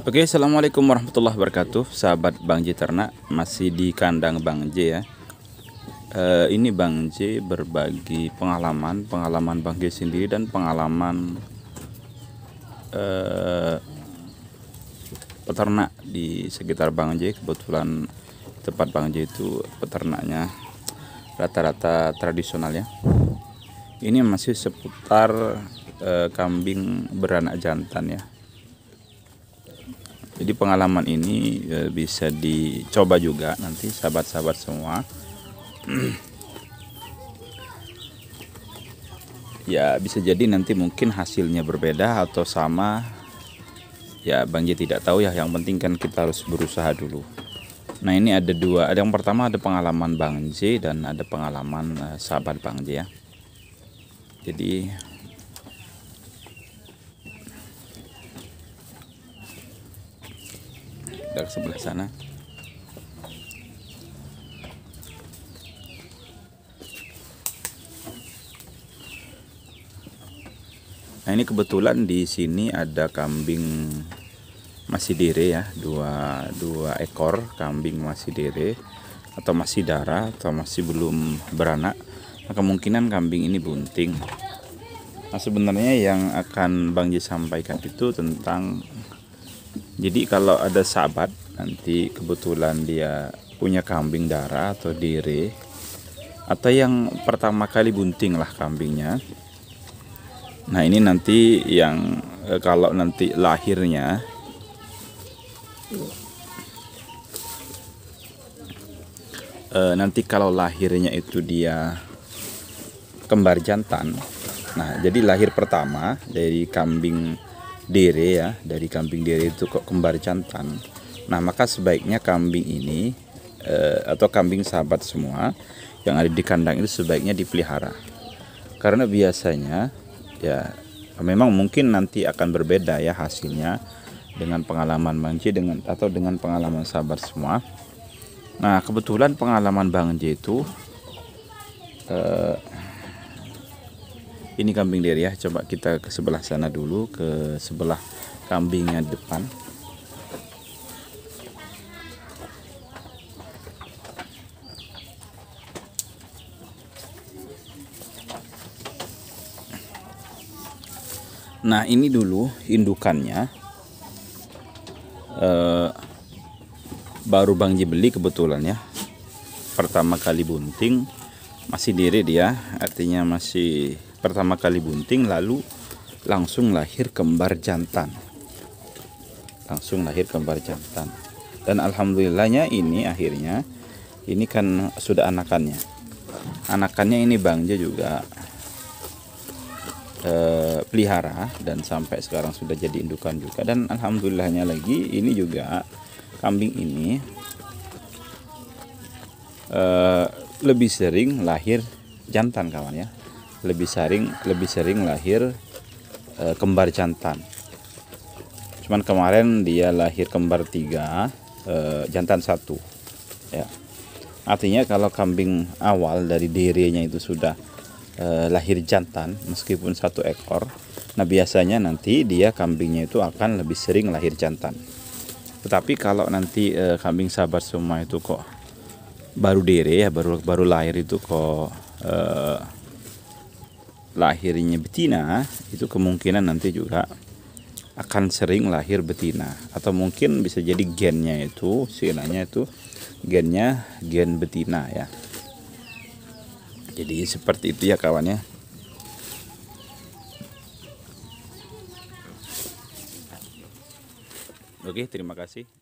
Oke, assalamualaikum warahmatullahi wabarakatuh, sahabat Bang J ternak masih di kandang Bang J ya. E, ini Bang J berbagi pengalaman, pengalaman Bang J sendiri dan pengalaman e, peternak di sekitar Bang J. Kebetulan tempat Bang J itu peternaknya rata-rata tradisional ya. Ini masih seputar e, kambing beranak jantan ya jadi pengalaman ini e, bisa dicoba juga nanti sahabat-sahabat semua. ya bisa jadi nanti mungkin hasilnya berbeda atau sama. Ya Bang J tidak tahu ya, yang penting kan kita harus berusaha dulu. Nah ini ada dua, ada yang pertama ada pengalaman Bang J dan ada pengalaman e, sahabat Bang J ya. Jadi ke sebelah sana Nah ini kebetulan di sini ada kambing masih dire ya dua dua ekor kambing masih dire atau masih darah atau masih belum beranak nah, kemungkinan kambing ini bunting nah sebenarnya yang akan Bang Ji sampaikan itu tentang jadi kalau ada sahabat nanti kebetulan dia punya kambing darah atau dire atau yang pertama kali bunting lah kambingnya nah ini nanti yang eh, kalau nanti lahirnya eh, nanti kalau lahirnya itu dia kembar jantan nah jadi lahir pertama dari kambing dere ya dari kambing dere itu kok kembar jantan nah maka sebaiknya kambing ini eh, atau kambing sahabat semua yang ada di kandang itu sebaiknya dipelihara karena biasanya ya memang mungkin nanti akan berbeda ya hasilnya dengan pengalaman J dengan atau dengan pengalaman sahabat semua nah kebetulan pengalaman bang J itu eh, ini kambing deri ya coba kita ke sebelah sana dulu ke sebelah kambingnya depan Nah ini dulu indukannya e, Baru Bang Ji beli kebetulan ya Pertama kali bunting Masih diri dia Artinya masih pertama kali bunting lalu langsung lahir kembar jantan langsung lahir kembar jantan dan alhamdulillahnya ini akhirnya ini kan sudah anakannya anakannya ini bangja juga e, pelihara dan sampai sekarang sudah jadi indukan juga dan alhamdulillahnya lagi ini juga kambing ini e, lebih sering lahir jantan kawan ya lebih sering lebih sering lahir e, kembar jantan. Cuman kemarin dia lahir kembar tiga, e, jantan satu. Ya. Artinya kalau kambing awal dari dirinya itu sudah e, lahir jantan, meskipun satu ekor, nah biasanya nanti dia kambingnya itu akan lebih sering lahir jantan. Tetapi kalau nanti e, kambing sabar semua itu kok baru dere ya baru baru lahir itu kok e, lahirnya betina itu kemungkinan nanti juga akan sering lahir betina atau mungkin bisa jadi gennya itu sinanya itu gennya gen betina ya jadi seperti itu ya kawannya oke terima kasih